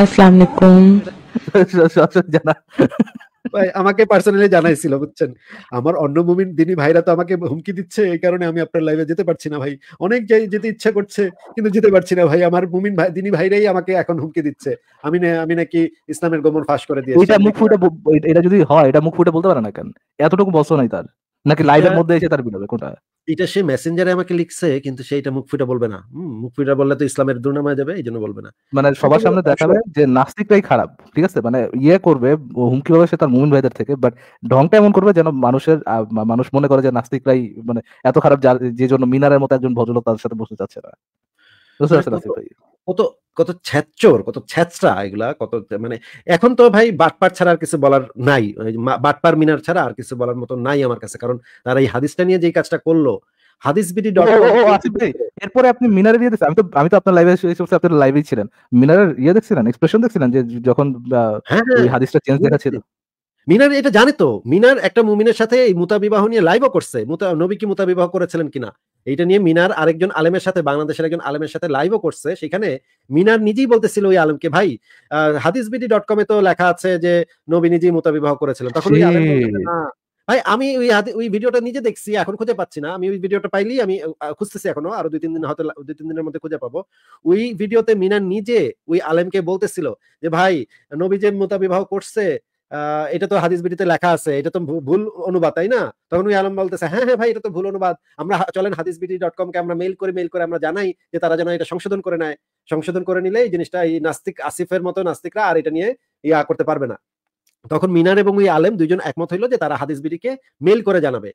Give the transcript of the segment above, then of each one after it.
আসসালামু ভাই আমাকে পার্সোনালি জানাইছিল বুঝছেন আমার অন্য মুমিন দিনী ভাইরা তো আমাকে হুমকি দিচ্ছে এই কারণে আমি আপনার লাইভে যেতে পারছি না ভাই অনেক যাই যেতে ইচ্ছা করছে কিন্তু যেতে পারছি না ভাই আমার মুমিন ভাই দিনী ভাইরাই আমাকে এখন হুমকি দিচ্ছে আমি না আমি নাকি ইসলামের গোমর ফাঁস করে দিয়েছি এটা মুখ ফুটে এটা যদি হয় এটা মুখ ফুটে বলতে পারে না কেন এতটুকু বসো নাই তার নাকি লাইভের মধ্যে এসে তার বিলবে কোনটা এটা সে মেসেঞ্জারে আমাকে লিখছে কিন্তু এটা মুখ ফুটা বলবে না মুখ ফুটা বললে তো ইসলামের দুর্নাম যাবে এই জন্য বলবে না মানে সবার সামনে দেখাবে যে নাস্তিকটাই খারাপ ঠিক আছে মানে ইয়ে করবে হুমকি পাবে সে তার মুমিন ভাইদের থেকে বাট ঢংটা এমন করবে যেন মানুষের মানুষ মনে করে যে নাস্তিকরাই মানে এত খারাপ যে জন্য মিনারের মতো একজন ভদ্রলোক তার সাথে বসে যাচ্ছে না বুঝতে পারছেন কত কত ছেচর কত ছেচরা এগুলা কত মানে এখন তো ভাই বাটপার ছাড়া আর কিছু বলার নাই বাটপার মিনার ছাড়া আর কিছু বলার মতো নাই আমার কাছে কারণ তারা এই হাদিসটা নিয়ে যেই কাজটা করলো ডট এরপরে আপনি মিনারের ইয়ে আমি তো আমি তো আপনার লাইভে আপনার লাইভেই ছিলেন মিনারের ইয়ে দেখছিলেন এক্সপ্রেশন দেখছিলেন যে যখন হ্যাঁ, হ্যাঁ। হাদিসটা চেঞ্জ দেখা মিনার এটা জানে তো মিনার একটা মুমিনের সাথে মুতাবিবাহ নিয়ে লাইভও করছে নবী কি মুতাবিবাহ করেছিলেন কিনা এইটা নিয়ে মিনার আরেকজন আলেমের সাথে বাংলাদেশের একজন আলেমের সাথে লাইভও করছে সেখানে মিনার নিজেই বলতেছিল ওই আলেমকে ভাই হাদিসবিডি ডট কমে তো লেখা আছে যে নবী নিজেই মোতাবিবাহ করেছিলেন তখন ওই আলেম ভাই আমি ওই ওই ভিডিওটা নিজে দেখছি এখন খুঁজে পাচ্ছি না আমি ওই ভিডিওটা পাইলি আমি খুঁজতেছি এখনো আরো দুই তিন দিন হয়তো দুই তিন দিনের মধ্যে খুঁজে পাবো ওই ভিডিওতে মিনার নিজে ওই আলেমকে বলতেছিল যে ভাই নবী যে মোতাবিবাহ করছে এটা তো হাদিস বিটিতে লেখা আছে এটা তো ভুল অনুবাদ তাই না তখন ওই আলম বলতেছে হ্যাঁ হ্যাঁ ভাই এটা তো ভুল অনুবাদ আমরা চলেন হাদিস বিটি ডট কম কে আমরা মেইল করে মেইল করে আমরা জানাই যে তারা যেন এটা সংশোধন করে নেয় সংশোধন করে নিলে এই জিনিসটা এই নাস্তিক আসিফের মতো নাস্তিকরা আর এটা নিয়ে ইয়া করতে পারবে না তখন মিনার এবং ওই আলেম দুজন একমত হইলো যে তারা হাদিস বিটিকে মেইল করে জানাবে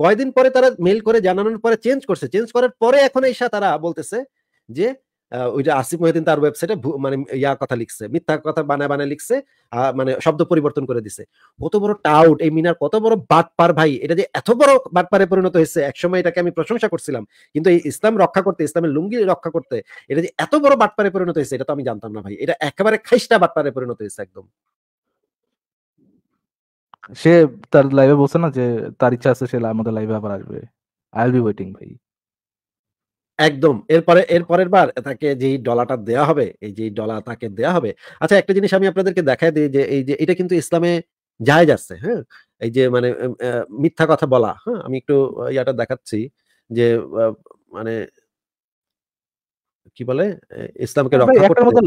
কয়দিন পরে তারা মেইল করে জানানোর পরে চেঞ্জ করছে চেঞ্জ করার পরে এখন এসা তারা বলতেছে যে ওইটা আসিফ মহিদিন তার ওয়েবসাইটে মানে ইয়া কথা লিখছে মিথ্যা কথা বানায় বানায় লিখছে মানে শব্দ পরিবর্তন করে দিছে কত বড় টাউট এই মিনার কত বড় বাটপার ভাই এটা যে এত বড় বাটপারে পরিণত হয়েছে একসময় এটাকে আমি প্রশংসা করছিলাম কিন্তু এই ইসলাম রক্ষা করতে ইসলামের লুঙ্গি রক্ষা করতে এটা যে এত বড় বাটপারে পরিণত হয়েছে এটা তো আমি জানতাম না ভাই এটা একেবারে খাইস্টা বাটপারে পরিণত হয়েছে একদম সে তার লাইভে বলছে না যে তার ইচ্ছা আছে সে আমাদের লাইভে আবার আসবে আই উইল বি ওয়েটিং ভাই একদম এরপরে এরপরের বার তাকে যেই ডলাটা দেয়া হবে এই যে ডলা তাকে দেয়া হবে আচ্ছা একটা জিনিস আমি আপনাদেরকে দেখাই দিই যে এই যে এটা কিন্তু ইসলামে যায় যাচ্ছে হ্যাঁ এই যে মানে মিথ্যা কথা বলা হ্যাঁ আমি একটু ইয়াটা দেখাচ্ছি যে মানে কি বলে ইসলামকে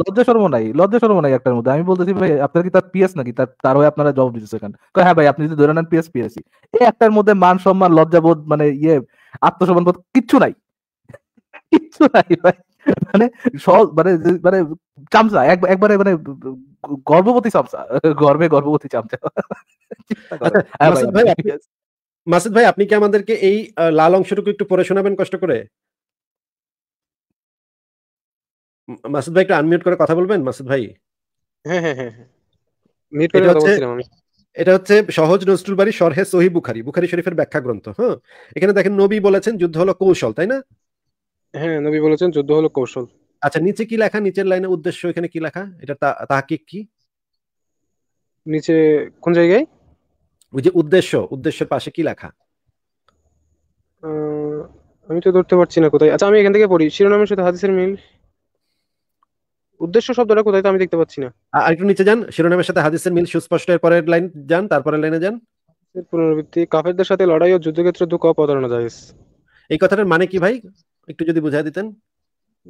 লজ্জা শর্ম নাই লজ্জা শর্ম নাই একটার মধ্যে আমি বলতেছি ভাই আপনার কি তার পিএস নাকি তার তার হয়ে আপনারা জব দিতেছে কেন হ্যাঁ ভাই আপনি যদি ধরে নেন পিএস পিএসি এই একটার মধ্যে মান সম্মান লজ্জাবোধ মানে ইয়ে আত্মসম্মান বোধ কিচ্ছু নাই কিছু নাই ভাই মানে মানে মানে চামচা একবারে মানে গর্ভবতী চামচা গর্বে গর্ভবতী চামচা আচ্ছা, হ্যাঁ, মাসুদ ভাই আপনি কি আমাদেরকে এই লাল অংশটুকু একটু পড়ে শোনাবেন কষ্ট করে মাসুদ ভাই একটু আনমিউট করে কথা বলবেন মাসুদ ভাই হ্যাঁ হ্যাঁ হ্যাঁ, হ্যাঁ। এটা হচ্ছে সহজ নজরুল বাড়ি সরহে সহি বুখারি বুখারি শরীফের ব্যাখ্যা গ্রন্থ হ্যাঁ এখানে দেখেন নবী বলেছেন যুদ্ধ হলো কৌশল তাই না হ্যাঁ নবী বলেছেন যুদ্ধ হলো কৌশল আচ্ছা নিচে কি লেখা নিচের লাইনে উদ্দেশ্য এখানে কি লেখা এটা তাহকিক কি নিচে কোন জায়গায় ওই যে উদ্দেশ্য উদ্দেশ্যের পাশে কি লেখা আমি তো ধরতে পারছি না কোথায় আচ্ছা আমি এখান থেকে পড়ি শিরোনামের সাথে হাদিসের মিল উদ্দেশ্য শব্দটা কোথায় তো আমি দেখতে পাচ্ছি না আর একটু নিচে যান শিরোনামের সাথে হাদিসের মিল সুস্পষ্ট এর পরের লাইন যান তারপরে লাইনে যান পুনরাবৃত্তি কাফেরদের সাথে লড়াই ও যুদ্ধক্ষেত্রে দুঃখ অপদারণা জায়েজ এই কথাটার মানে কি ভাই একটু যদি বুঝাই দিতেন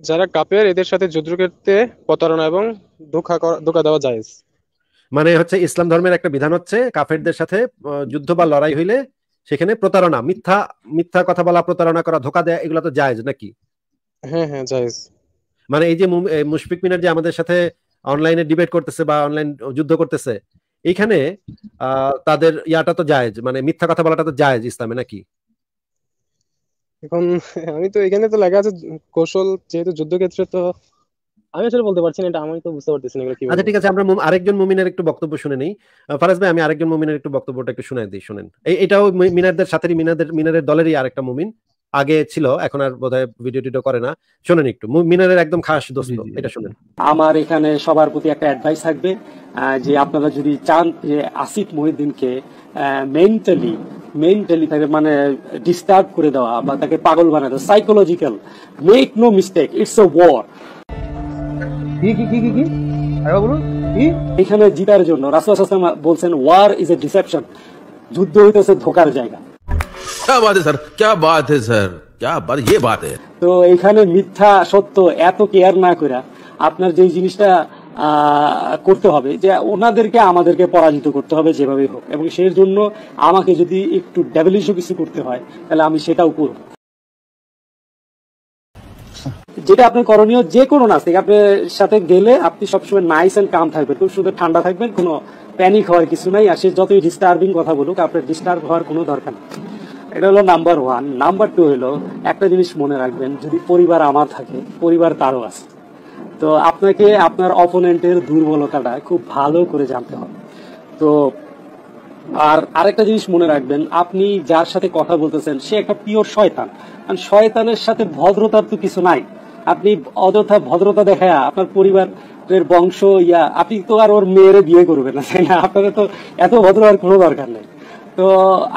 যারা কাপের এদের সাথে যুদ্ধ করতে প্রতারণা এবং ধোকা ধোকা দেওয়া জায়েজ মানে হচ্ছে ইসলাম ধর্মের একটা বিধান হচ্ছে কাফেরদের সাথে যুদ্ধ বা লড়াই হইলে সেখানে প্রতারণা মিথ্যা মিথ্যা কথা বলা প্রতারণা করা ধোকা দেয়া এগুলো তো জায়েজ নাকি হ্যাঁ হ্যাঁ জায়েজ মানে এই যে মুশফিক মিনার যে আমাদের সাথে অনলাইনে ডিবেট করতেছে বা অনলাইন যুদ্ধ করতেছে এইখানে তাদের ইয়াটা তো জায়েজ মানে মিথ্যা কথা বলাটা তো জায়েজ ইসলামে নাকি এখন আমি তো এখানে তো লেখা আছে কৌশল যেহেতু যুদ্ধক্ষেত্রে তো আমি আসলে বলতে পারছি না এটা আমি তো বুঝতে পারতেছি না কি আচ্ছা ঠিক আছে আমরা আরেকজন মুমিনের একটু বক্তব্য শুনে নেই ফারাজ ভাই আমি আরেকজন মুমিনের একটু বক্তব্যটা একটু শুনে দিই শুনেন এটাও মিনারদের সাথেই মিনারদের মিনারের দলেরই আরেকটা মুমিন আগে ছিল এখন আর বোধহয় ভিডিও টিডিও করে না শুনেন একটু মিনারের একদম খাস দোস্ত এটা শুনেন আমার এখানে সবার প্রতি একটা অ্যাডভাইস থাকবে যে আপনারা যদি চান যে আসিফ মহিউদ্দিনকে মেন্টালি মেন্টালি তাকে মানে ডিস্টার্ব করে দেওয়া বা তাকে পাগল দেওয়া psychological make no mistake it's a war কি কি কি কি কি আরে বলুন কি এখানে জিতার জন্য রাসূল সাল্লাল্লাহু আলাইহি বলছেন ওয়ার ইজ এ ডিসেপশন যুদ্ধ হইতেছে ধোকার জায়গা কি বাত है सर क्या बात है सर क्या बात ये बात है তো এখানে মিথ্যা সত্য এত কেয়ার না করা আপনার যে জিনিসটা করতে হবে যে ওনাদেরকে আমাদেরকে পরাজিত করতে হবে যেভাবেই হোক এবং সেই জন্য আমাকে যদি একটু ডেভেলিশও কিছু করতে হয় তাহলে আমি সেটাও করব যেটা আপনি করণীয় যে কোনো নাস্তিক আপনার সাথে গেলে আপনি সবসময় নাইস অ্যান্ড কাম থাকবেন খুব সুন্দর ঠান্ডা থাকবেন কোনো প্যানিক হওয়ার কিছু নাই আর সে যতই ডিস্টার্বিং কথা বলুক আপনার ডিস্টার্ব হওয়ার কোনো দরকার নেই এটা হলো নাম্বার ওয়ান নাম্বার টু হলো একটা জিনিস মনে রাখবেন যদি পরিবার আমার থাকে পরিবার তারও আছে তো আপনাকে আপনার অপোনেন্টের দুর্বলতাটা খুব ভালো করে জানতে হবে তো আর আরেকটা জিনিস মনে রাখবেন আপনি যার সাথে কথা বলতেছেন সে একটা পিওর শয়তান কারণ শয়তানের সাথে ভদ্রতার তো কিছু নাই আপনি অযথা ভদ্রতা দেখায় আপনার পরিবারের বংশ ইয়া আপনি তো আর ওর মেয়েরে বিয়ে করবেন না তাই না আপনাদের তো এত ভদ্র আর কোনো দরকার নেই তো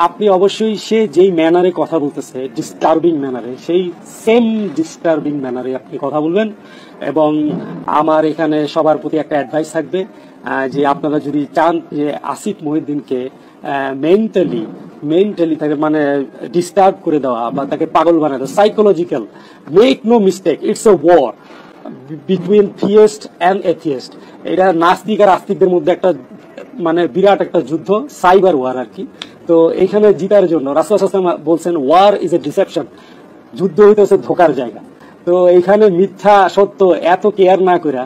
আপনি অবশ্যই সে যেই ম্যানারে কথা বলতেছে ডিস্টার্বিং ম্যানারে সেই সেম ডিস্টার্বিং ম্যানারে আপনি কথা বলবেন এবং আমার এখানে সবার প্রতি একটা অ্যাডভাইস থাকবে যে আপনারা যদি চান যে আসিফ মহিউদ্দিনকে মেন্টালি মেন্টালি তাকে মানে ডিস্টার্ব করে দেওয়া বা তাকে পাগল বানায় দেওয়া psychological make no mistake it's a war between theist and atheist এটা নাস্তিক আর আস্তিকদের মধ্যে একটা মানে বিরাট একটা যুদ্ধ সাইবার ওয়ার আর কি তো এখানে জিতার জন্য রাসুল আসলাম বলছেন ওয়ার ইজ এ ডিসেপশন যুদ্ধ হইতেছে ধোকার জায়গা তো এইখানে মিথ্যা সত্য এত কেয়ার না করে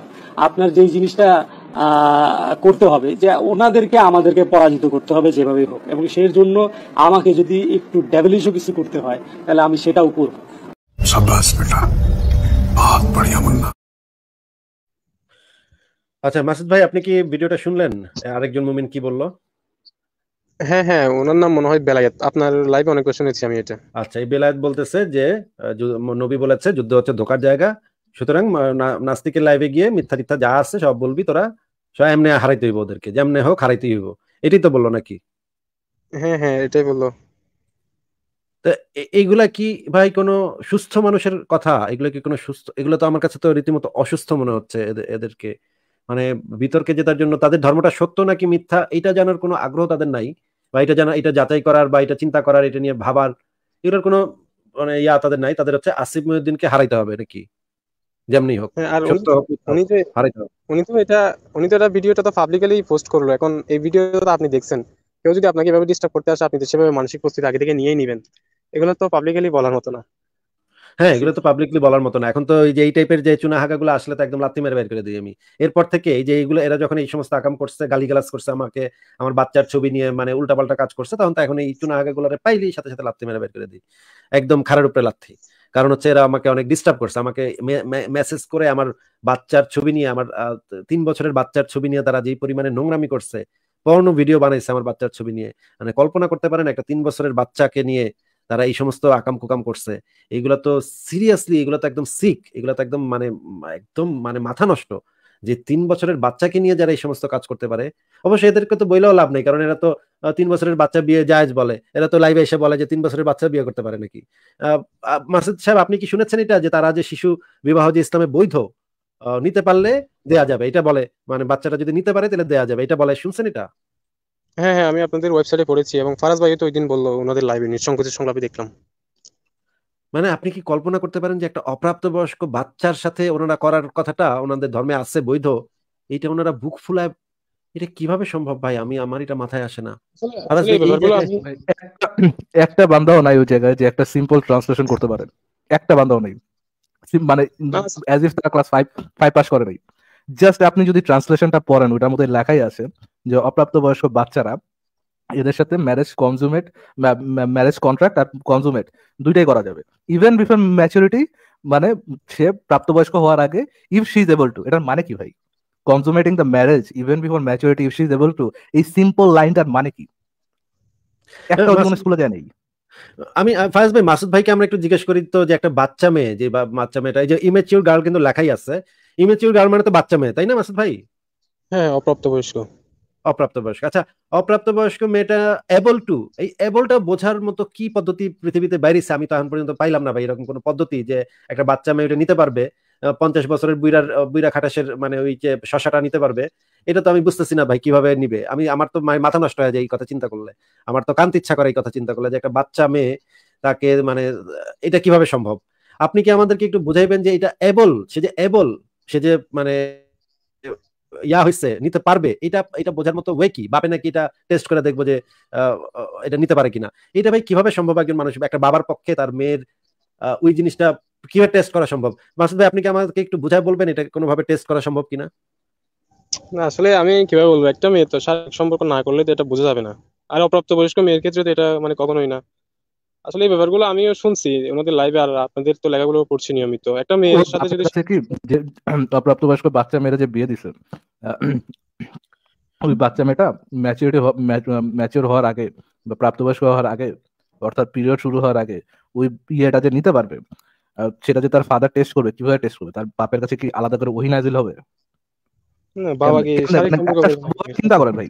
আপনার যে জিনিসটা করতে হবে যে ওনাদেরকে আমাদেরকে পরাজিত করতে হবে যেভাবেই হোক এবং সেই জন্য আমাকে যদি একটু ডেভেলিশও কিছু করতে হয় তাহলে আমি সেটাও করব সাব্বাস বেটা বহুত বড়িয়া মুন্না আচ্ছা মাসুদ ভাই আপনি কি ভিডিওটা শুনলেন আরেকজন মুমিন কি বলল হ্যাঁ হ্যাঁ ওনার নাম মনে হয় বেলায়েত আপনার লাইভে অনেক শুনেছি আমি এটা আচ্ছা এই বেলায়েত বলতেছে যে নবী বলেছে যুদ্ধ হচ্ছে ধোকার জায়গা সুতরাং নাস্তিকের লাইভে গিয়ে মিথ্যা টিথ্যা যা আছে সব বলবি তোরা সব এমনি হারাইতে হইব ওদেরকে যেমনে হোক হারাইতে হইব এটাই তো বললো নাকি হ্যাঁ হ্যাঁ এটাই বললো তো এইগুলা কি ভাই কোনো সুস্থ মানুষের কথা এগুলো কি কোনো সুস্থ এগুলো তো আমার কাছে তো রীতিমতো অসুস্থ মনে হচ্ছে এদেরকে মানে বিতর্কে জেতার জন্য তাদের ধর্মটা সত্য নাকি মিথ্যা এটা জানার কোনো আগ্রহ তাদের নাই বা এটা জানা এটা যাচাই করার বা এটা চিন্তা করার এটা নিয়ে ভাবার এগুলোর কোনো মানে ইয়া তাদের নাই তাদের হচ্ছে আসিফ মহিউদ্দিনকে হারাইতে হবে নাকি যেমনি হোক হ্যাঁ, আর উনি যে উনি তো এটা উনি তো এটা ভিডিওটা তো পাবলিকলি পোস্ট করলো এখন এই ভিডিওটা আপনি দেখছেন কেউ যদি আপনাকে এভাবে ডিস্টার্ব করতে আসে আপনি তো সেভাবে মানসিক প্রস্তুতি আগে থেকে নিয়েই নেবেন এগুলো তো পাবলিকলি বলার মতো না হ্যাঁ এগুলো তো পাবলিকলি বলার মতো না এখন তো এই যে এই টাইপের যে চুনা গুলো আসলে তো একদম লাত্তি মেরে বের করে দিই আমি এরপর থেকে এই যে এইগুলো এরা যখন এই সমস্ত আকাম করছে গালি গালাস করছে আমাকে আমার বাচ্চার ছবি নিয়ে মানে উল্টাপাল্টা কাজ করছে তখন তো এখন এই চুনা হাগাগুলোরে পাইলি সাথে সাথে লাত্তি মেরে বের করে দিই একদম খারাপ উপরে লাত্তি কারণ হচ্ছে এরা আমাকে অনেক ডিস্টার্ব করছে আমাকে মেসেজ করে আমার বাচ্চার ছবি নিয়ে আমার তিন বছরের বাচ্চার ছবি নিয়ে তারা যেই পরিমাণে নোংরামি করছে পর্ণ ভিডিও বানাইছে আমার বাচ্চার ছবি নিয়ে মানে কল্পনা করতে পারেন একটা তিন বছরের বাচ্চাকে নিয়ে তারা এই সমস্ত আকাম কুকাম করছে এগুলো তো সিরিয়াসলি এগুলো তো একদম সিক এগুলো তো একদম মানে একদম মানে মাথা নষ্ট যে তিন বছরের বাচ্চাকে নিয়ে যারা এই সমস্ত কাজ করতে পারে অবশ্যই এদেরকে তো বইলেও লাভ নেই কারণ এরা তো তিন বছরের বাচ্চা বিয়ে জায়জ বলে এরা তো লাইভে এসে বলে যে তিন বছরের বাচ্চা বিয়ে করতে পারে নাকি মাসুদ সাহেব আপনি কি শুনেছেন এটা যে তারা যে শিশু বিবাহ যে ইসলামে বৈধ নিতে পারলে দেয়া যাবে এটা বলে মানে বাচ্চাটা যদি নিতে পারে তাহলে দেয়া যাবে এটা বলে শুনছেন এটা হ্যাঁ হ্যাঁ আমি আপনাদের ওয়েবসাইটে পড়েছি এবং ফারাজ ভাই তো ওই দিন বললো ওনাদের লাইভে নিঃসংকোচের সংলাপে দেখলাম মানে আপনি কি কল্পনা করতে পারেন যে একটা অপ্রাপ্তবয়স্ক বাচ্চার সাথে ওনারা করার কথাটা ওনাদের ধর্মে আছে বৈধ এটা ওনারা বুক ফুলায় এটা কিভাবে সম্ভব ভাই আমি আমার এটা মাথায় আসে না একটা বান্দাও নাই ওই জায়গায় যে একটা সিম্পল ট্রান্সলেশন করতে পারেন একটা বান্দাও নাই মানে অ্যাজ ইফ তারা ক্লাস ফাইভ ফাইভ পাস করে নাই জাস্ট আপনি যদি ট্রান্সলেশনটা পড়েন ওটার মধ্যে লেখাই আছে যে অপ্রাপ্তবয়স্ক বাচ্চারা এদের সাথে ম্যারেজ কনজুমেট ম্যারেজ কন্ট্রাক্ট আর কনজুমেট দুইটাই করা যাবে ইভেন বিফোর ম্যাচুরিটি মানে সে প্রাপ্তবয়স্ক হওয়ার আগে if she is able to এটার মানে কি ভাই consummating the marriage even before maturity if she is able to এই সিম্পল লাইনটার মানে কি একটা স্কুলে দেয় নেই আমি ফায়াজ ভাই মাসুদ ভাইকে আমরা একটু জিজ্ঞেস করি তো যে একটা বাচ্চা মেয়ে যে বাচ্চা মেয়েটা এই যে ইমেচিউর গার্ল কিন্তু লেখাই আছে ইমেচিউর গার্ল মানে তো বাচ্চা মেয়ে তাই না মাসুদ ভাই হ্যাঁ অপ্রাপ্তবয়স্ক অপ্রাপ্তবয়স্ক আচ্ছা অপ্রাপ্তবয়স্ক মেয়েটা এবল টু এই এবলটা বোঝার মতো কি পদ্ধতি পৃথিবীতে বাইরেছে আমি তো এখন পর্যন্ত পাইলাম না ভাই এরকম কোনো পদ্ধতি যে একটা বাচ্চা মেয়ে ওটা নিতে পারবে পঞ্চাশ বছরের বুইরার বুইরা খাটাসের মানে ওই যে শশাটা নিতে পারবে এটা তো আমি বুঝতেছি না ভাই কিভাবে নিবে আমি আমার তো মাথা নষ্ট হয়ে যায় এই কথা চিন্তা করলে আমার তো কান্তি ইচ্ছা করে এই কথা চিন্তা করলে যে একটা বাচ্চা মেয়ে তাকে মানে এটা কিভাবে সম্ভব আপনি কি আমাদেরকে একটু বুঝাইবেন যে এটা এবল সে যে এবল সে যে মানে ইয়া হয়েছে নিতে পারবে এটা এটা বোঝার মতো ওয়ে কি বাপে নাকি এটা টেস্ট করে দেখবো যে এটা নিতে পারে কিনা এটা ভাই কিভাবে সম্ভব একজন মানুষ একটা বাবার পক্ষে তার মেয়ের ওই জিনিসটা কিভাবে টেস্ট করা সম্ভব মাসুদ ভাই আপনি কি আমাকে একটু বুঝায় বলবেন এটা কোনোভাবে টেস্ট করা সম্ভব কিনা না আসলে আমি কিভাবে বলবো একটা মেয়ে তো সম্পর্ক না করলে তো এটা বোঝা যাবে না আর অপ্রাপ্ত বয়স্ক মেয়ের ক্ষেত্রে তো এটা মানে কখনোই না আসলে এই ব্যাপারগুলো আমিও শুনছি ওনাদের লাইভে আর আপনাদের তো লেখাগুলো পড়ছি নিয়মিত একটা মেয়ের সাথে আচ্ছা, যদি আচ্ছা, কি যে প্রাপ্তবয়স্ক বাচ্চা মেয়েরা যে বিয়ে দিছে ওই বাচ্চা মেয়েটা ম্যাচিউরিটি ম্যাচিউর হওয়ার আগে বা প্রাপ্তবয়স্ক হওয়ার আগে অর্থাৎ পিরিয়ড শুরু হওয়ার আগে ওই ইয়েটা যে নিতে পারবে সেটা যে তার ফাদার টেস্ট করবে কিভাবে টেস্ট করবে তার বাপের কাছে কি আলাদা করে না বাবা হবে চিন্তা করেন ভাই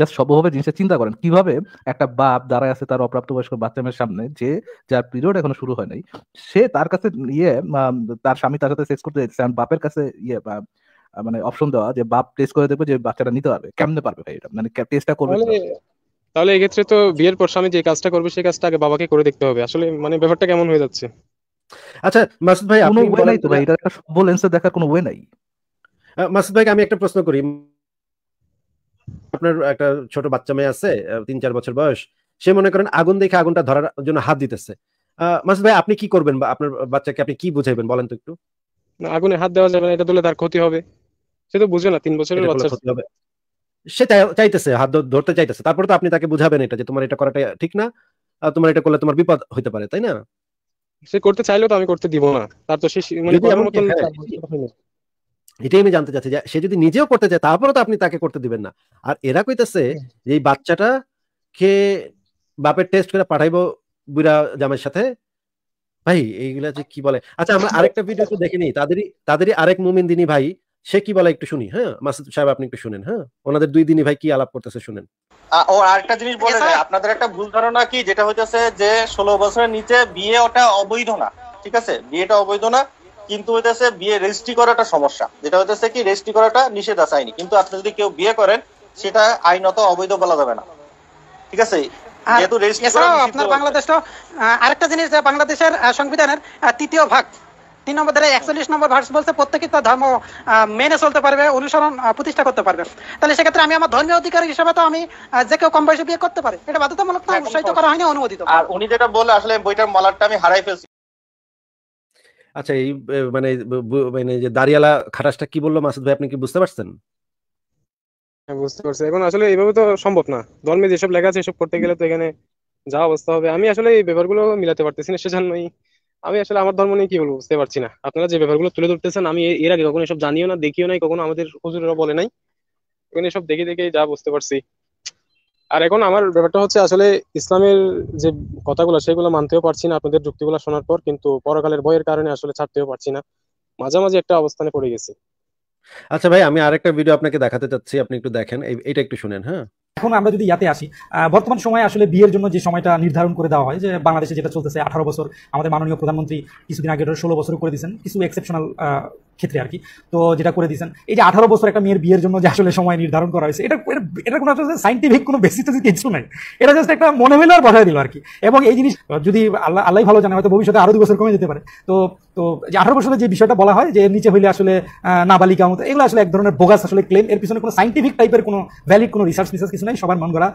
জাস্ট সবভাবে জিনিসটা চিন্তা করেন কিভাবে একটা বাপ দাঁড়ায় আছে তার অপ্রাপ্ত বয়স্ক বাচ্চামের সামনে যে যার পিরিয়ড এখনো শুরু হয় নাই সে তার কাছে ইয়ে তার স্বামী তার সাথে সেক্স করতে যাচ্ছে বাপের কাছে ইয়ে মানে অপশন দেওয়া যে বাপ টেস্ট করে দেখবে যে বাচ্চাটা নিতে পারবে কেমনে পারবে ভাই এটা মানে টেস্টটা করবে তাহলে এক্ষেত্রে তো বিয়ের পর স্বামী যে কাজটা করবে সেই কাজটা আগে বাবাকে করে দেখতে হবে আসলে মানে ব্যাপারটা কেমন হয়ে যাচ্ছে আচ্ছা মাসুদ ভাই আপনি বলেন তো ভাই এটা একটা সবল দেখার কোনো ওয়ে নাই মাসুদ ভাই আমি একটা প্রশ্ন করি আপনার একটা ছোট বাচ্চা মেয়ে আছে তিন চার বছর বয়স সে মনে করেন আগুন দেখে আগুনটা ধরার জন্য হাত দিতেছে মাসুদ ভাই আপনি কি করবেন বা আপনার বাচ্চাকে আপনি কি বুঝাইবেন বলেন তো একটু আগুনে হাত দেওয়া যাবে না এটা দিলে তার ক্ষতি হবে সে তো বুঝে না তিন বছরের বাচ্চা সে চাইতেছে হাত ধরতে চাইতেছে তারপরে তো আপনি তাকে বুঝাবেন এটা যে তোমার এটা করাটা ঠিক না তোমার এটা করলে তোমার বিপদ হইতে পারে তাই না সে করতে চাইলেও তো আমি করতে দিব না তার তো সে মানে এটাই আমি জানতে চাচ্ছি যে সে যদি নিজেও করতে চায় তারপরে তো আপনি তাকে করতে দিবেন না আর এরা কইতেছে যে এই বাচ্চাটা কে বাপের টেস্ট করে পাঠাইবো বুড়া জামের সাথে ভাই এইগুলা যে কি বলে আচ্ছা আমরা আরেকটা ভিডিও তো দেখে নিই তাদেরই তাদেরই আরেক মুমিন দিনী ভাই সে কি বলে একটু শুনি হ্যাঁ মাসুদ সাহেব আপনি একটু শুনেন হ্যাঁ ওনাদের দুই দিনই ভাই কি আলাপ করতেছে শুনেন ও আরেকটা জিনিস বলে আপনাদের একটা ভুল ধারণা কি যেটা হইতেছে যে ষোলো বছরের নিচে বিয়ে ওটা অবৈধ না ঠিক আছে বিয়েটা অবৈধ না কিন্তু হইতেছে বিয়ে রেজিস্ট্রি করাটা সমস্যা যেটা হইতেছে কি রেজিস্ট্রি করাটা নিষেধ আছে আইনি কিন্তু আপনি যদি কেউ বিয়ে করেন সেটা আইনত অবৈধ বলা যাবে না ঠিক আছে যেহেতু রেজিস্ট্রি আপনার বাংলাদেশ তো আরেকটা জিনিস বাংলাদেশের সংবিধানের তৃতীয় ভাগ তিন নম্বর ধারে একচল্লিশ নম্বর ভার্স বলছে প্রত্যেকই তার ধর্ম মেনে চলতে পারবে অনুসরণ প্রতিষ্ঠা করতে পারবে তাহলে সেক্ষেত্রে আমি আমার ধর্মীয় অধিকার হিসেবে তো আমি যে কেউ কম বয়সে বিয়ে করতে পারে এটা বাধ্যতামূলক না উৎসাহিত করা হয়নি অনুমোদিত আর উনি যেটা বলে আসলে বইটার মলারটা আমি হারাই ফেলছি আচ্ছা এই মানে মানে যে দাঁড়িয়ালা খাটাসটা কি বললো মাসুদ ভাই আপনি কি বুঝতে পারছেন হ্যাঁ, বুঝতে পারছি এখন আসলে এইভাবে তো সম্ভব না দলমে যেসব লেখা আছে এসব করতে গেলে তো এখানে যা অবস্থা হবে আমি আসলে এই ব্যাপারগুলো মিলাতে পারতেছি না সেজন্যই আমি আসলে আমার ধর্ম নিয়ে কি বলবো বুঝতে পারছি না আপনারা যে ব্যাপারগুলো তুলে ধরতেছেন আমি এর আগে কখনো এসব জানিও না দেখিও নাই কখনো আমাদের হুজুরেরা বলে নাই এখানে এসব দেখে দেখে যা বুঝতে পারছি আর এখন আমার ব্যাপারটা হচ্ছে আসলে ইসলামের যে কথাগুলো সেগুলো মানতেও পারছি না আপনাদের যুক্তিগুলো শোনার পর কিন্তু পরকালের বইয়ের কারণে আসলে ছাড়তেও পারছি না মাঝামাঝি একটা অবস্থানে পড়ে গেছি আচ্ছা ভাই আমি আরেকটা ভিডিও আপনাকে দেখাতে চাচ্ছি আপনি একটু দেখেন এটা একটু শুনেন হ্যাঁ এখন আমরা যদি ইয়াতে আসি বর্তমান সময়ে আসলে বিয়ের জন্য যে সময়টা নির্ধারণ করে দেওয়া হয় যে বাংলাদেশে যেটা চলতেছে আঠারো বছর আমাদের মাননীয় প্রধানমন্ত্রী কিছুদিন আগে ষোলো বছর করে দিয়েছেন কিছু এক্সেপশনাল ক্ষেত্রে আর কি তো যেটা করে দিয়েছেন এই যে আঠারো বছর একটা মেয়ের বিয়ের জন্য যে আসলে সময় নির্ধারণ করা হয়েছে এটা এটা কোনো সাইন্টিফিক কোনো বেসিস কিছু নাই এটা জাস্ট একটা মনে হইলে আর বসায় দিল আর কি এবং এই জিনিস যদি আল্লাহ আল্লাহ ভালো জানে হয়তো ভবিষ্যতে আরও দু বছর কমে যেতে পারে তো তো যে আঠারো বছরের যে বিষয়টা বলা হয় যে নিচে হইলে আসলে নাবালিকা মতো এগুলো আসলে এক ধরনের বোগাস আসলে ক্লেম এর পিছনে কোনো সাইন্টিফিক টাইপের কোনো ভ্যালিড কোনো রিসার্চ রিসার্চ কিছু নাই সবার মন করা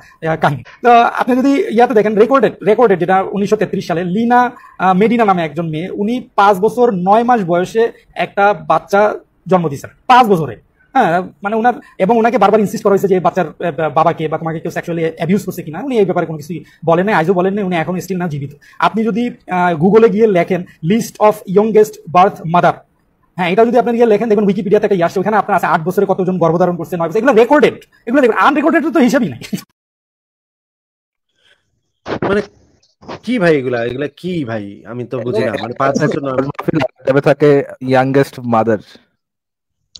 কাহিনী তো আপনি যদি ইয়াতে দেখেন রেকর্ডেড রেকর্ডেড যেটা উনিশশো সালে লিনা মেডিনা নামে একজন মেয়ে উনি পাঁচ বছর নয় মাস বয়সে একটা বাচ্চা জন্ম দিয়েছেন পাঁচ বছরে হ্যাঁ মানে ওনার এবং ওনাকে বারবার ইনসিস্ট করা হয়েছে যে বাচ্চার বাবাকে বা তোমাকে কেউ সেক্সুয়ালি অ্যাবিউজ করছে কিনা উনি এই ব্যাপারে কোনো কিছুই বলেন নাই আজও বলেন উনি এখন স্টিল না জীবিত আপনি যদি গুগলে গিয়ে লেখেন list of youngest birth mother হ্যাঁ এটা যদি আপনি গিয়ে লেখেন দেখবেন উইকিপিডিয়াতে একটা ইয়ে আসছে ওখানে আপনার আছে আট বছরে কতজন গর্ভধারণ করছে নয় এগুলো রেকর্ডেড এগুলো দেখবেন আনরেকর্ডেড তো হিসাবই নাই মানে কি ভাই এগুলা এগুলা কি ভাই আমি তো বুঝি না মানে পাঁচ বছর তবে থাকে ইয়াংগেস্ট মাদার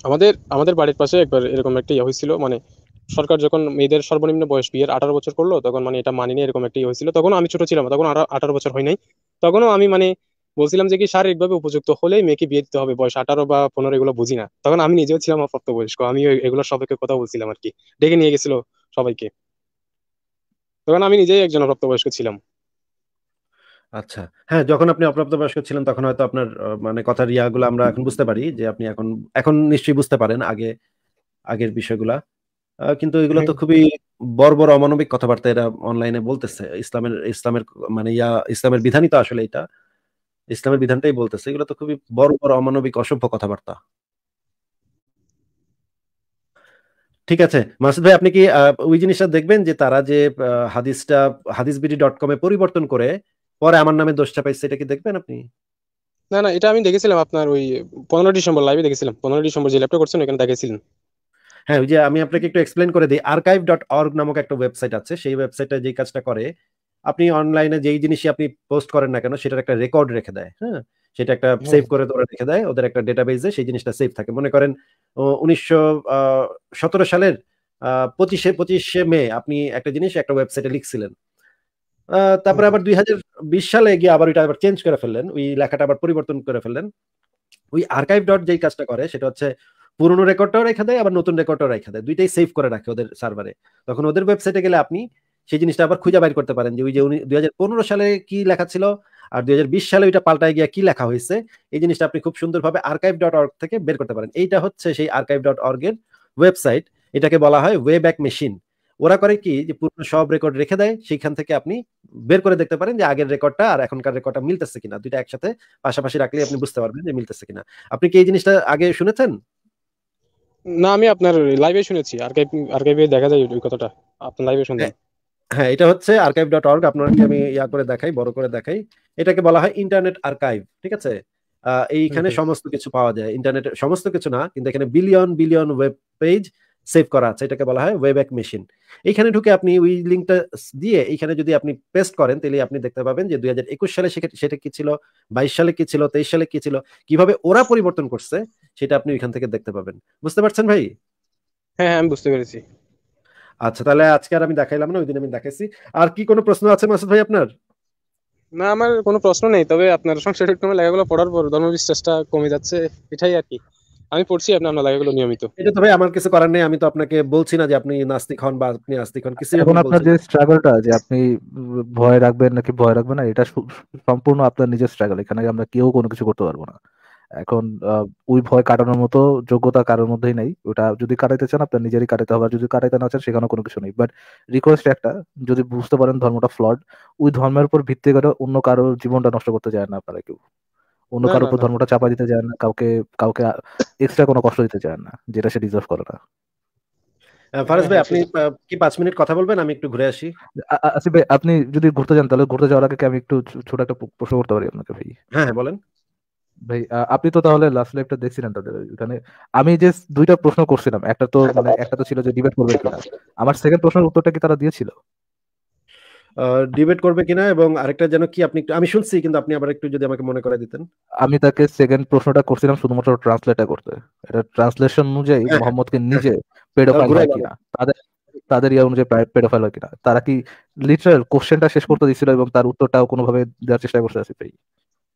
আমাদের আমাদের বাড়ির পাশে একবার এরকম একটা ইয়ে হয়েছিল মানে সরকার যখন মেয়েদের সর্বনিম্ন বয়স বিয়ের আঠারো বছর করলো তখন মানে এটা মানিনি এরকম একটা ইয়ে হয়েছিল তখন আমি ছোট ছিলাম তখন আঠারো বছর হয় নাই তখনও আমি মানে বলছিলাম যে কি শারীরিকভাবে উপযুক্ত হলেই মেয়েকে বিয়ে দিতে হবে বয়স আঠারো বা পনেরো এগুলো বুঝি না তখন আমি নিজেও ছিলাম অপ্রাপ্ত বয়স্ক আমি এগুলো সবাইকে কথা বলছিলাম আর কি ডেকে নিয়ে গেছিল সবাইকে তখন আমি নিজেই একজন অপ্রাপ্ত বয়স্ক ছিলাম আচ্ছা হ্যাঁ যখন আপনি অপ্রাপ্ত বয়স্ক ছিলেন তখন হয়তো আপনার মানে কথার ইয়াগুলো আমরা এখন বুঝতে পারি যে আপনি এখন এখন নিশ্চয়ই বুঝতে পারেন আগে আগের বিষয়গুলা কিন্তু এগুলো তো খুবই বর্বর অমানবিক কথাবার্তা এরা অনলাইনে বলতেছে ইসলামের ইসলামের মানে ইয়া ইসলামের বিধানই তো আসলে এটা ইসলামের বিধানটাই বলতেছে এগুলো তো খুবই বর্বর অমানবিক অসভ্য কথাবার্তা ঠিক আছে মাসুদ ভাই আপনি কি ওই জিনিসটা দেখবেন যে তারা যে হাদিসটা হাদিস বিডি ডট কমে পরিবর্তন করে পরে আমার নামে দোষটা পাইছে এটা কি দেখবেন আপনি না না এটা আমি দেখেছিলাম আপনার ওই পনেরো ডিসেম্বর লাইভে দেখেছিলাম পনেরো ডিসেম্বর যে ল্যাপটপ করছেন ওখানে দেখেছিলেন হ্যাঁ ওই যে আমি আপনাকে একটু এক্সপ্লেন করে দিই আর্কাইভ ডট অর্গ নামক একটা ওয়েবসাইট আছে সেই ওয়েবসাইটটা যে কাজটা করে আপনি অনলাইনে যেই জিনিসই আপনি পোস্ট করেন না কেন সেটার একটা রেকর্ড রেখে দেয় হ্যাঁ সেটা একটা সেভ করে ধরে রেখে দেয় ওদের একটা ডেটাবেজে সেই জিনিসটা সেভ থাকে মনে করেন উনিশশো সতেরো সালের পঁচিশে পঁচিশে মে আপনি একটা জিনিস একটা ওয়েবসাইটে লিখছিলেন তারপরে আবার দুই হাজার বিশ সালে গিয়ে আবার ওইটা আবার চেঞ্জ করে ফেললেন ওই লেখাটা আবার পরিবর্তন করে ফেললেন ওই আর্কাইভ ডট যেই কাজটা করে সেটা হচ্ছে পুরনো রেকর্ডটাও রেখে দেয় আবার নতুন রেকর্ডটাও রেখে দেয় দুইটাই সেভ করে রাখে ওদের সার্ভারে তখন ওদের ওয়েবসাইটে গেলে আপনি সেই জিনিসটা আবার খুঁজে বাইর করতে পারেন যে ওই যে উনি দুই হাজার পনেরো সালে কি লেখা ছিল আর দুই হাজার বিশ সালে ওইটা পাল্টায় গিয়ে কি লেখা হয়েছে এই জিনিসটা আপনি খুব সুন্দরভাবে আর্কাইভ ডট অর্গ থেকে বের করতে পারেন এইটা হচ্ছে সেই আর্কাইভ ডট অর্গের ওয়েবসাইট এটাকে বলা হয় ওয়ে ব্যাক মেশিন ওরা করে কি যে পুরনো সব রেকর্ড রেখে দেয় সেইখান থেকে আপনি বের করে দেখতে পারেন যে আগের রেকর্ডটা আর এখনকার রেকর্ডটা মিলতেছে কিনা দুইটা একসাথে পাশাপাশি রাখলে আপনি বুঝতে পারবেন যে মিলতেছে কিনা আপনি কি এই জিনিসটা আগে শুনেছেন না আমি আপনার লাইভে শুনেছি আর্কাইভ আর্কাইভে দেখা যায় ওই কথাটা আপনি লাইভে শুনলেন হ্যাঁ, হ্যাঁ এটা হচ্ছে আর্কাইভ ডট অর্গ আপনাকে আমি ইয়া করে দেখাই বড় করে দেখাই এটাকে বলা হয় ইন্টারনেট আর্কাইভ ঠিক আছে এইখানে সমস্ত কিছু পাওয়া যায় ইন্টারনেটে সমস্ত কিছু না কিন্তু এখানে billion billion web page save করা আছে এটাকে বলা হয় এক মেশিন এইখানে ঢুকে আপনি ওই লিঙ্কটা দিয়ে এইখানে যদি আপনি পেস্ট করেন তাহলে আপনি দেখতে পাবেন যে দুই সালে সেটা কি ছিল বাইশ সালে কি ছিল তেইশ সালে কি ছিল কিভাবে ওরা পরিবর্তন করছে সেটা আপনি ওইখান থেকে দেখতে পাবেন বুঝতে পারছেন ভাই হ্যাঁ, হ্যাঁ আমি বুঝতে পেরেছি আচ্ছা তাহলে আজকে আর আমি দেখাইলাম না ওই দিন আমি দেখাইছি আর কি কোনো প্রশ্ন আছে মাসুদ ভাই আপনার না আমার কোনো প্রশ্ন নেই তবে আপনার সংসারের লেখাগুলো পড়ার পর ধর্মবিশ্বাসটা কমে যাচ্ছে এটাই আর কি আমি পড়ছি আপনার লাগাগুলো নিয়মিত এটা তো ভাই আমার কিছু করার নেই আমি তো আপনাকে বলছি না যে আপনি নাস্তিক হন বা আপনি আস্তিক হন কিছু এখন আপনার যে স্ট্রাগলটা যে আপনি ভয় রাখবেন নাকি ভয় রাখবেন না এটা সম্পূর্ণ আপনার নিজের স্ট্রাগল এখানে আমরা কেউ কোনো কিছু করতে পারবো না এখন ওই ভয় কাটানোর মতো যোগ্যতা কারোর মধ্যেই নেই ওটা যদি কাটাইতে চান আপনার নিজেরই কাটাতে হবে যদি কাটাইতে না চান সেখানে কোনো কিছু নেই বাট রিকোয়েস্ট একটা যদি বুঝতে পারেন ধর্মটা ফ্লড ওই ধর্মের উপর ভিত্তি করে অন্য কারোর জীবনটা নষ্ট করতে যায় না আপনারা কেউ অন্য কারোর উপর ধর্মটা চাপা দিতে চান না কাউকে কাউকে এক্সট্রা কোনো কষ্ট দিতে চান না যেটা সে ডিজার্ভ করে না ফারাজ হ্যাঁ, ভাই হ্যাঁ, আপনি কি পাঁচ মিনিট কথা বলবেন আমি একটু ঘুরে আসি ভাই আপনি যদি ঘুরতে যান তাহলে ঘুরতে যাওয়ার আগে আমি একটু ছোট একটা প্রশ্ন করতে পারি আপনাকে ভাই হ্যাঁ হ্যাঁ বলেন ভাই আপনি তো তাহলে লাস্ট লাইভটা দেখছিলেন তাদের ওখানে আমি যে দুইটা প্রশ্ন করছিলাম একটা তো মানে একটা তো ছিল যে ডিবেট করবে কিনা আমার সেকেন্ড প্রশ্নের উত্তরটা কি তারা দিয়েছিল ডিবেট করবে কিনা এবং আরেকটা যেন কি আপনি আমি শুনছি কিন্তু আপনি আবার একটু যদি আমাকে মনে করে দিতেন আমি তাকে সেকেন্ড প্রশ্নটা করছিলাম শুধুমাত্র ট্রান্সলেটটা করতে এটা ট্রান্সলেশন অনুযায়ী হ্যাঁ, হ্যাঁ। মোহাম্মদকে হ্যাঁ। নিজে পেডোফাইল হয় কিনা তাদের তাদের ইয়া অনুযায়ী পেডোফাইল হয় কিনা তারা কি লিটারাল কোশ্চেনটা শেষ করতে দিছিল এবং তার উত্তরটাও কোনোভাবে দেওয়ার চেষ্টা করতে আছে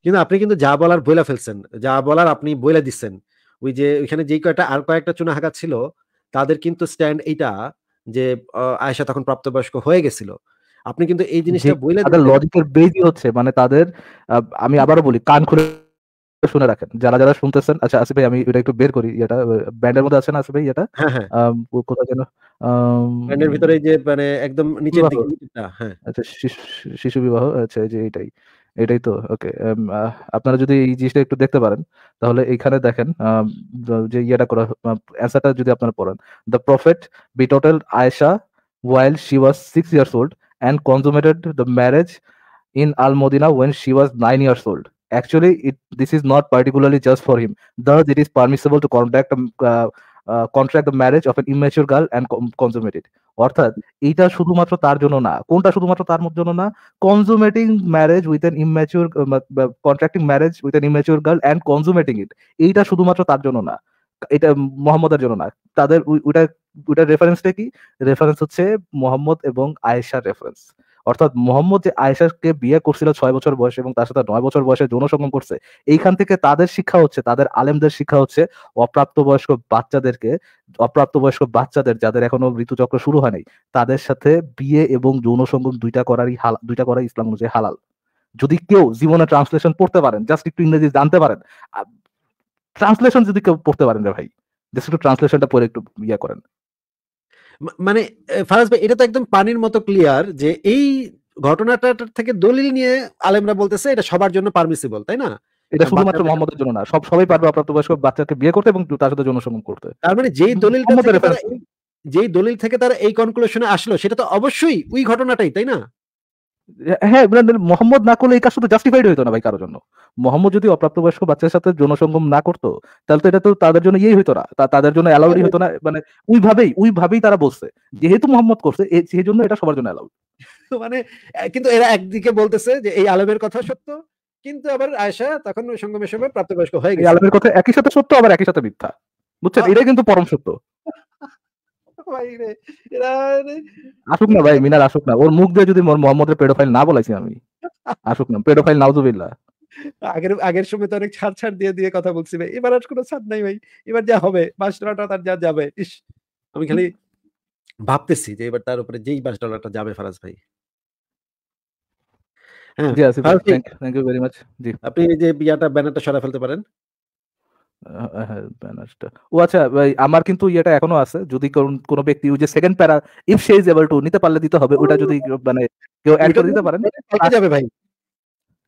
কিন্তু আপনি কিন্তু যা বলার বইলা ফেলছেন যা বলার আপনি বইলা দিচ্ছেন ওই যে ওইখানে যে কয়টা আর কয়েকটা চুনা হাঁকা ছিল তাদের কিন্তু স্ট্যান্ড এইটা যে আয়সা তখন প্রাপ্তবয়স্ক হয়ে গেছিল আপনি কিন্তু এই জিনিসটা বইলে তাদের লজিকের বেজি হচ্ছে মানে তাদের আমি আবারও বলি কান খুলে শুনে রাখেন যারা যারা শুনতেছেন আচ্ছা আসিফ ভাই আমি এটা একটু বের করি এটা ব্যান্ডের মধ্যে আছে না আসিফ ভাই এটা হ্যাঁ, হ্যাঁ। কোথায় যেন ব্যান্ডের ভিতরে যে মানে একদম নিচের দিকে হ্যাঁ আচ্ছা শিশু বিবাহ আচ্ছা যে এটাই এটাই তো ওকে আপনারা যদি এই জিনিসটা একটু দেখতে পারেন তাহলে এইখানে দেখেন যে ইয়েটা করা অ্যান্সারটা যদি আপনারা পড়েন the prophet betrothed Aisha while she was six years old and consummated the marriage in Al Modina when she was nine years old. Actually, it, this is not particularly just for him. Thus, it is permissible to conduct uh, uh, contract the marriage of an immature girl and consummate it. অর্থাৎ এটা শুধুমাত্র তার জন্য না কোনটা শুধুমাত্র তার জন্য না consummating marriage with an immature contracting marriage with an immature girl and consummating it এইটা শুধুমাত্র তার জন্য না এটা মোহাম্মদের জন্য না তাদের ওইটা ওইটার রেফারেন্সটা কি রেফারেন্স হচ্ছে মোহাম্মদ এবং আয়েশার রেফারেন্স অর্থাৎ মোহাম্মদ যে আয়েশাকে বিয়ে করছিল ছয় বছর বয়সে এবং তার সাথে নয় বছর বয়সে যৌন সঙ্গম করছে এইখান থেকে তাদের শিক্ষা হচ্ছে তাদের আলেমদের শিক্ষা হচ্ছে অপ্রাপ্ত বয়স্ক বাচ্চাদেরকে অপ্রাপ্ত বয়স্ক বাচ্চাদের যাদের এখনো ঋতুচক্র শুরু হয়নি তাদের সাথে বিয়ে এবং যৌন সঙ্গম দুইটা করারই হালাল দুইটা করাই ইসলাম অনুযায়ী হালাল যদি কেউ জীবনে ট্রান্সলেশন পড়তে পারেন জাস্ট একটু ইংরেজি জানতে পারেন ট্রান্সলেশন যদি কেউ পড়তে পারেন রে ভাই জাস্ট একটু ট্রান্সলেশনটা পরে একটু ইয়া করেন মানে ফারাজ ভাই এটা তো একদম পানির মতো ক্লিয়ার যে এই ঘটনাটা থেকে দলিল নিয়ে আলেমরা বলতেছে এটা সবার জন্য পারমিসিবল তাই না এটা শুধুমাত্র মোহাম্মদের জন্য না সব সবাই পারবে প্রাপ্তবয়স্ক বাচ্চাকে বিয়ে করতে এবং তার সাথে জনসংগম করতে তার মানে যেই দলিল যেই দলিল থেকে তারা এই কনক্লুশনে আসলো সেটা তো অবশ্যই ওই ঘটনাটাই তাই না হ্যাঁ মানে মোহাম্মদ না করলে এই জাস্টিফাইড হইতো না ভাই কারোর জন্য মোহাম্মদ যদি অপ্রাপ্তবয়স্ক বাচ্চার সাথে না করতো তাহলে তো এটা তো তাদের জন্য ইয়েই না তাদের জন্য অ্যালাউডই হতো না মানে ওইভাবেই ওইভাবেই তারা যেহেতু মোহাম্মদ করছে সেই জন্য এটা সবার জন্য অ্যালাউড মানে কিন্তু এরা একদিকে বলতেছে যে এই আলমের কথা সত্য কিন্তু আবার আয়সা তখন ওই সঙ্গমের সময় প্রাপ্তবয়স্ক হয়ে গেছে আলমের কথা একই সাথে সত্য আবার একই সাথে মিথ্যা বুঝছেন এটাই কিন্তু পরম সত্য আসুক না ভাই মিনার আসুক না ওর মুখ দিয়ে যদি মোহাম্মদের পেডোফাইল না বলাইছি আমি আসুক না পেডোফাইল আগের আগের সময় তো অনেক ছাড় ছাড় দিয়ে দিয়ে কথা বলছি ভাই এবার আর কোনো ছাড় নাই ভাই এবার যা হবে পাঁচ ডলারটা তার যা যাবে ইস আমি খালি ভাবতেছি যে এবার তার উপরে যেই পাঁচ ডলারটা যাবে ফারাজ ভাই হ্যাঁ থ্যাংক ইউ ভেরি মাচ জি আপনি যে ইয়াটা ব্যানারটা সরা ফেলতে পারেন হ্যাঁ, ও আচ্ছা আমার কিন্তু ইয়েটা এখনো আছে যদি কোনো ব্যক্তি যে second para if she is able to নিতে পারলে দিতে হবে ওটা যদি মানে কেউ অ্যাড করে দিতে পারেন যাবে ভাই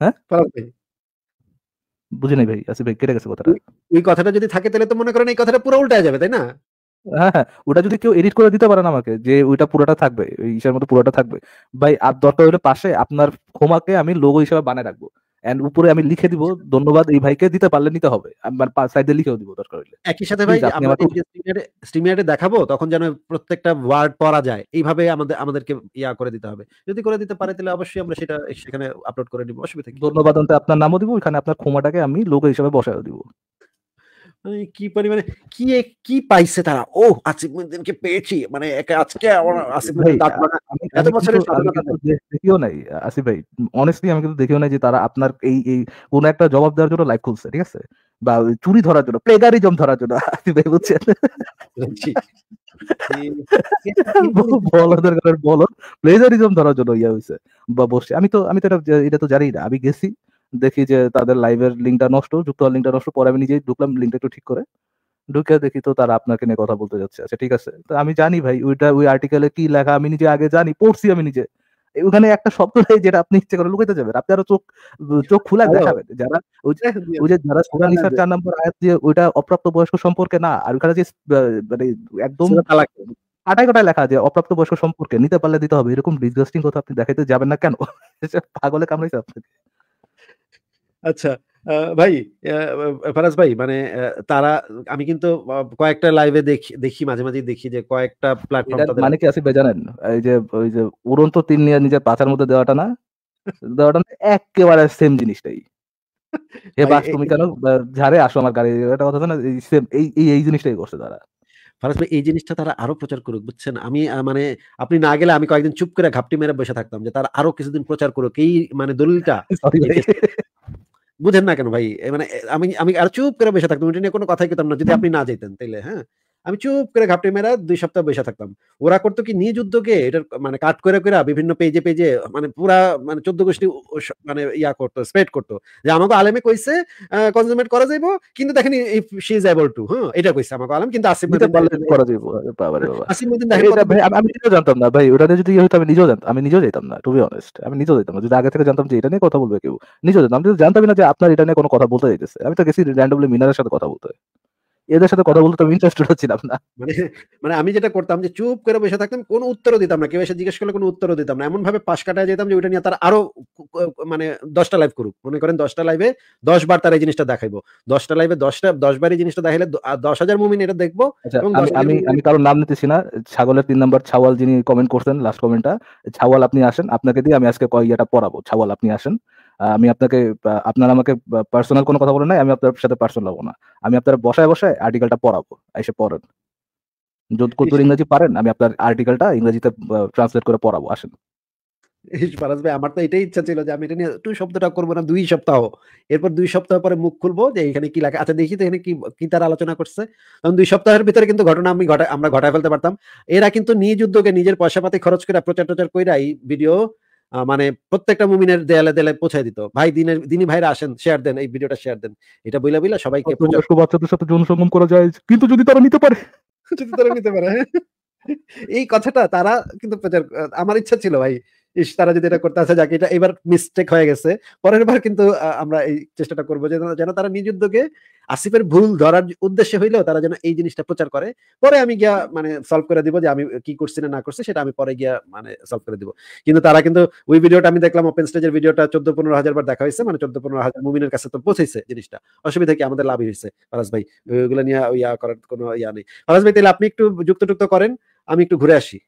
হ্যাঁ বুঝি নাই ভাই আসি ভাই কেটে গেছে কথাটা ওই কথাটা যদি থাকে তাহলে তো মনে করেন এই কথাটা পুরো উল্টা যাবে তাই না হ্যাঁ হ্যাঁ ওটা যদি কেউ এডিট করে দিতে পারেন আমাকে যে ওইটা পুরোটা থাকবে ওই হিসাবের মতো পুরোটা থাকবে ভাই আর দরকার হলে পাশে আপনার ক্ষমাকে আমি লোগো হিসাবে বানিয়ে রাখবো এন্ড উপরে আমি লিখে দিব ধন্যবাদ এই ভাইকে দিতে পারলে নিতে হবে আমার সাইডে মানে লিখেও দিব দরকার হলে একই সাথে ভাই আমরা স্ট্রিমিয়ারে দেখাবো তখন যেন প্রত্যেকটা ওয়ার্ড পড়া যায় এইভাবে আমাদের আমাদেরকে ইয়া করে দিতে হবে যদি করে দিতে পারে তাহলে অবশ্যই আমরা সেটা সেখানে আপলোড করে নিব অসুবিধা কি ধন্যবাদ আপনার নামও দিব ওখানে আপনার ক্ষমাটাকে আমি লোক হিসেবে বসায় দিব কি পরিমানে কি কি পাইছে তারা ও আসিফ মুদ্দিনকে পেয়েছি মানে আজকে আসিফ এত বছরের দেখিও নাই আসিফ ভাই অনেস্টলি আমি কিন্তু দেখিও নাই যে তারা আপনার এই এই কোন একটা জবাব দেওয়ার জন্য লাইভ খুলছে ঠিক আছে বা চুরি ধরার জন্য প্লেগারিজম ধরার জন্য আসিফ ভাই বুঝছেন বলদের কারণে বলদ প্লেজারিজম ধরার জন্য ইয়া হয়েছে বা বসে আমি তো আমি তো এটা তো জানি না আমি গেছি দেখি যে তাদের লাইভের লিঙ্কটা নষ্ট যুক্ত হওয়ার লিঙ্কটা নষ্ট পরে আমি নিজেই ঢুকলাম লিঙ্কটা একটু ঠিক করে ঢুকে দেখি তো তারা আপনাকে নিয়ে কথা বলতে যাচ্ছে আচ্ছা ঠিক আছে তো আমি জানি ভাই ওইটা ওই আর্টিকেলে কি লেখা আমি নিজে আগে জানি পড়ছি আমি নিজে ওখানে একটা শব্দ নেই যেটা আপনি ইচ্ছে করে লুকাইতে যাবেন আপনি আরো চোখ চোখ খুলে দেখাবেন যারা ওই যে ওই যে যারা সোনা নিসার চার নম্বর আয়াত দিয়ে ওইটা অপ্রাপ্ত বয়স্ক সম্পর্কে না আর ওখানে যে মানে একদম আটাই কটায় লেখা যে অপ্রাপ্ত বয়স্ক সম্পর্কে নিতে পারলে দিতে হবে এরকম ডিসগাস্টিং কথা আপনি দেখাইতে যাবেন না কেন পাগলে কামড়াইছে আপনাকে আচ্ছা ভাই ফারাজ ভাই মানে তারা আমি কিন্তু কয়েকটা লাইভে দেখি দেখি মাঝে মাঝে দেখি যে কয়েকটা প্ল্যাটফর্ম মানে কি আছে জানেন এই যে ওই যে উড়ন্ত তিন নিয়ে নিজের পাতার মধ্যে দেওয়াটা না দেওয়াটা একেবারে সেম জিনিসটাই হে বাস তুমি কেন ঝাড়ে আসো আমার গাড়ি এটা কথা না এই এই জিনিসটাই করছে তারা ফারাজ ভাই এই জিনিসটা তারা আরো প্রচার করুক বুঝছেন আমি মানে আপনি না গেলে আমি কয়েকদিন চুপ করে ঘাপটি মেরে বসে থাকতাম যে তারা আরো কিছুদিন প্রচার করুক এই মানে দলিলটা বুঝেন না কেন ভাই মানে আমি আমি আর চুপ করে বসে থাকতাম এটা নিয়ে কোনো কথাই কেতাম না যদি আপনি না যেতেন তাইলে হ্যাঁ আমি চুপ করে ঘাপটে মেরা দুই সপ্তাহ বসে থাকতাম ওরা করতো কি নিয়ে যুদ্ধকে এটা মানে কাট করে করে বিভিন্ন পেজে পেজে মানে পুরা মানে চোদ্দ গোষ্ঠী মানে ইয়া করতো স্প্রেড করতো যে আমাকে আলেমে কইছে কনজুমেট করা যাইব কিন্তু দেখেনি if she is able to হ্যাঁ এটা কইছে আমাকে আলেম কিন্তু করা বাবারে হ্যাঁ, বাবা আমি নিজেও জানতাম না ভাই ওটা যদি ইয়ে আমি নিজেও জানতাম আমি নিজেও যেতাম না টু বি অনেস্ট আমি নিজেও যেতাম না যদি আগে থেকে জানতাম যে এটা নিয়ে কথা বলবে কেউ নিজেও জানতাম যদি জানতাম না যে আপনার এটা নিয়ে কোনো কথা বলতে যাইতেছে আমি তো গেছি র্যান্ডমলি মিনারের সাথে কথা বলতে এদের সাথে কথা বলতে আমি ইন্টারেস্টেড হচ্ছিলাম না মানে মানে আমি যেটা করতাম যে চুপ করে বসে থাকতাম কোনো উত্তরও দিতাম না কেউ এসে জিজ্ঞেস করলে কোনো উত্তরও দিতাম না এমন ভাবে পাশ কাটায় যেতাম যে ওইটা নিয়ে তার আরো মানে দশটা লাইভ করুক মনে করেন দশটা লাইভে দশ বার তার এই জিনিসটা দেখাইবো দশটা লাইভে দশটা দশ বার এই জিনিসটা দেখাইলে দশ হাজার মুমিন এটা দেখবো আচ্ছা, আমি আমি কারোর নাম নিতেছি না ছাগলের তিন নম্বর ছাওয়াল যিনি কমেন্ট করছেন লাস্ট কমেন্টটা ছাওয়াল আপনি আসেন আপনাকে দিয়ে আমি আজকে কয়েকটা পড়াবো ছাওয়াল আপনি আসেন আমি আপনাকে আপনার আমাকে পার্সোনাল কোনো কথা বলেন নাই আমি আপনার সাথে পার্সোনাল হবো না আমি আপনার বসায় বসায় আর্টিকেলটা পড়াবো এসে পড়েন যতদূর ইংরেজি পারেন আমি আপনার আর্টিকেলটা ইংরেজিতে ট্রান্সলেট করে পড়াবো আসেন আমার তো এটাই ইচ্ছা ছিল যে আমি এটা নিয়ে দুই শব্দটা করবো না দুই সপ্তাহ এরপর দুই সপ্তাহ পরে মুখ খুলবো যে এখানে কি লাগে আচ্ছা দেখি তো এখানে কি কি আলোচনা করছে দুই সপ্তাহের ভিতরে কিন্তু ঘটনা আমি আমরা ঘটায় ফেলতে পারতাম এরা কিন্তু নিজ উদ্যোগে নিজের পয়সা পাতি খরচ করে প্রচার টচার করে এই ভিডিও মানে প্রত্যেকটা মুমিনের দেয়ালে দেয়ালে পৌঁছায় দিত ভাই দিনের দিনী ভাইরা আসেন শেয়ার দেন এই ভিডিওটা শেয়ার দেন এটা বইলা বইলা সবাইকে বাচ্চাদের সাথে সঙ্গম করা যায় কিন্তু যদি তারা নিতে পারে যদি তারা নিতে পারে হ্যাঁ। এই কথাটা তারা কিন্তু প্রচার আমার ইচ্ছা ছিল ভাই তারা যদি এটা করতে আছে যাকে এটা এবার মিস্টেক হয়ে গেছে পরের বার কিন্তু আমরা এই চেষ্টাটা করবো যে যেন তারা নিজ উদ্যোগে আসিফের ভুল ধরার উদ্দেশ্যে হইলেও তারা যেন এই জিনিসটা প্রচার করে পরে আমি গিয়া মানে সলভ করে দিব যে আমি কি করছি না না করছি সেটা আমি পরে গিয়া মানে সলভ করে দিব কিন্তু তারা কিন্তু ওই ভিডিওটা আমি দেখলাম ওপেন স্টেজের ভিডিওটা চোদ্দ পনেরো হাজার বার দেখা হয়েছে মানে চোদ্দ পনেরো হাজার মুমিনের কাছে তো পৌঁছেছে জিনিসটা অসুবিধা কি আমাদের লাভই হয়েছে ফরাজ ভাই ওইগুলো নিয়ে ইয়া করার কোনো ইয়া নেই ফরাজ ভাই তাহলে আপনি একটু যুক্ত টুক্ত করেন আমি একটু ঘুরে আসি